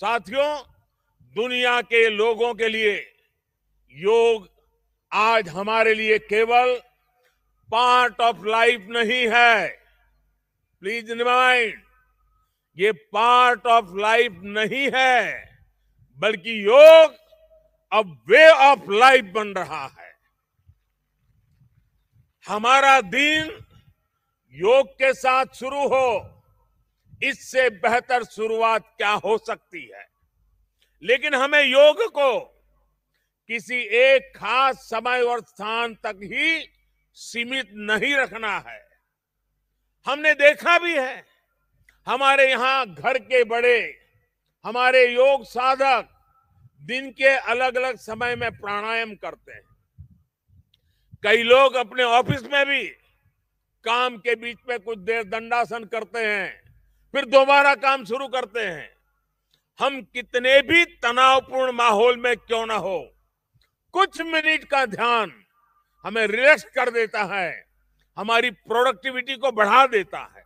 साथियों दुनिया के लोगों के लिए योग आज हमारे लिए केवल पार्ट ऑफ लाइफ नहीं है प्लीज रिमाइंड ये पार्ट ऑफ लाइफ नहीं है बल्कि योग अब वे ऑफ लाइफ बन रहा है हमारा दिन योग के साथ शुरू हो इससे बेहतर शुरुआत क्या हो सकती है लेकिन हमें योग को किसी एक खास समय और स्थान तक ही सीमित नहीं रखना है हमने देखा भी है हमारे यहां घर के बड़े हमारे योग साधक दिन के अलग अलग समय में प्राणायाम करते हैं कई लोग अपने ऑफिस में भी काम के बीच में कुछ देर दंडासन करते हैं फिर दोबारा काम शुरू करते हैं हम कितने भी तनावपूर्ण माहौल में क्यों ना हो कुछ मिनट का ध्यान हमें रिलैक्स कर देता है हमारी प्रोडक्टिविटी को बढ़ा देता है